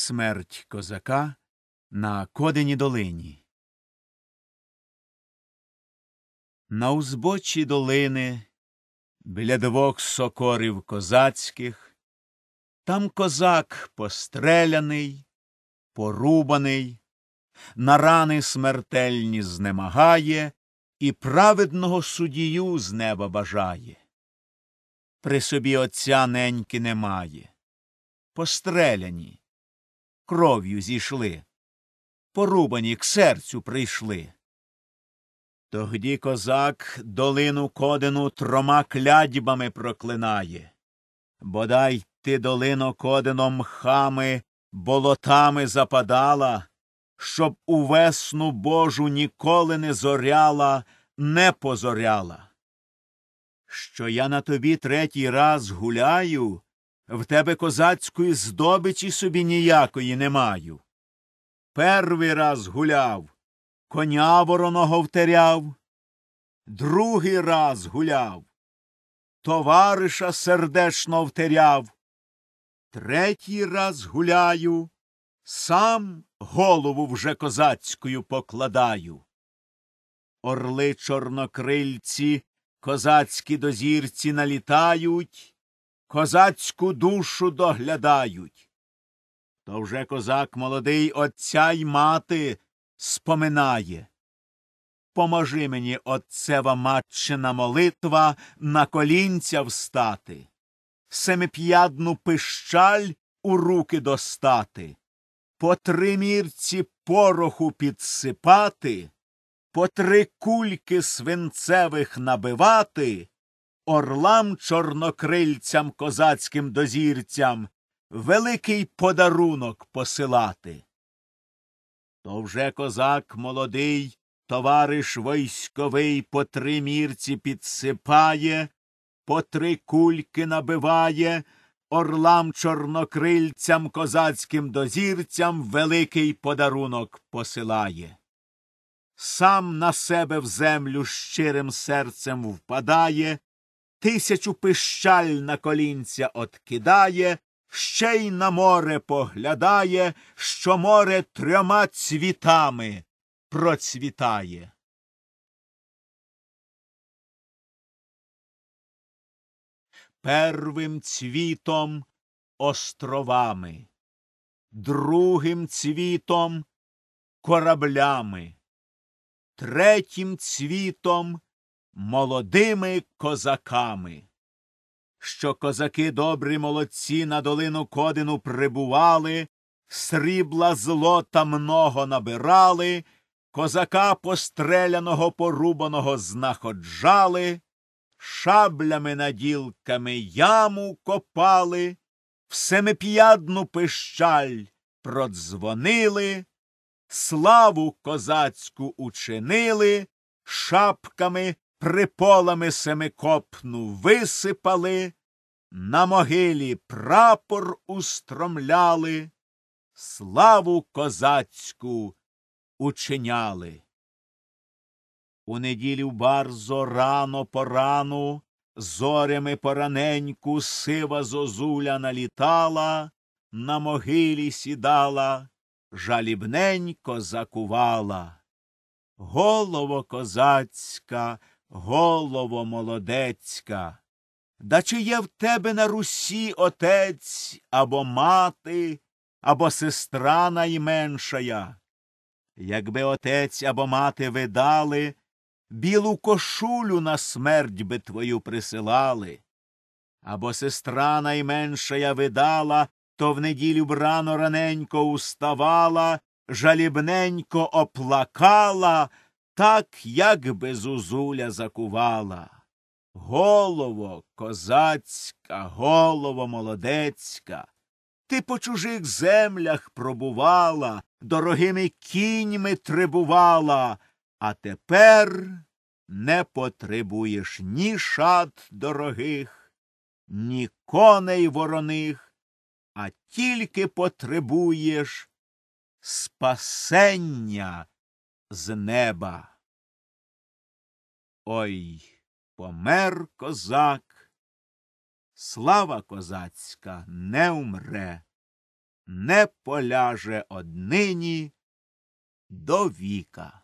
Смерть козака на кодені долині. На узбочі долини біля двох сокорів козацьких, там козак постреляний, порубаний, на рани смертельні знемагає і праведного судію з неба бажає. При собі отця неньки немає. Постреляні кров'ю зійшли, порубані к серцю прийшли. Тогді козак долину кодину трома клядьбами проклинає. Бодай ти долину кодином хами, болотами западала, щоб у весну Божу ніколи не зоряла, не позоряла. Що я на тобі третій раз гуляю, в тебе козацької здобичі собі ніякої не маю. Первий раз гуляв, коня вороного втеряв, другий раз гуляв, товариша сердечно втеряв. Третій раз гуляю, сам голову вже козацькою покладаю. Орли чорнокрильці, козацькі дозірці налітають козацьку душу доглядають. То вже козак молодий отця й мати споминає. Поможи мені, отцева матчина молитва, на колінця встати, семип'ядну пищаль у руки достати, по три мірці пороху підсипати, по три кульки свинцевих набивати, орлам чорнокрильцям козацьким дозірцям великий подарунок посилати. То вже козак молодий, товариш військовий по три мірці підсипає, по три кульки набиває, орлам чорнокрильцям козацьким дозірцям великий подарунок посилає. Сам на себе в землю щирим серцем впадає, тисячу пищаль на колінця откидає, ще й на море поглядає, що море трьома цвітами процвітає. Первим цвітом островами, другим цвітом кораблями, третім цвітом молодими козаками. Що козаки добрі молодці на долину кодину прибували, срібла злота много набирали, козака постреляного порубаного знаходжали, шаблями наділками яму копали, в семип'ядну пищаль продзвонили, славу козацьку учинили, шапками приполами семикопну висипали, на могилі прапор устромляли, славу козацьку учиняли. У неділю барзо рано порану, зорями пораненьку сива зозуля налітала, на могилі сідала, жалібненько закувала. Голово козацька голово молодецька, да чи є в тебе на Русі отець або мати, або сестра найменшая? Якби отець або мати видали, білу кошулю на смерть би твою присилали, або сестра найменшая видала, то в неділю б рано раненько уставала, жалібненько оплакала так, як би зузуля закувала. Голово козацька, голово молодецька, ти по чужих землях пробувала, дорогими кіньми требувала, а тепер не потребуєш ні шат дорогих, ні коней вороних, а тільки потребуєш спасення з неба. Ой помер козак, слава козацька не умре, не поляже однині до віка.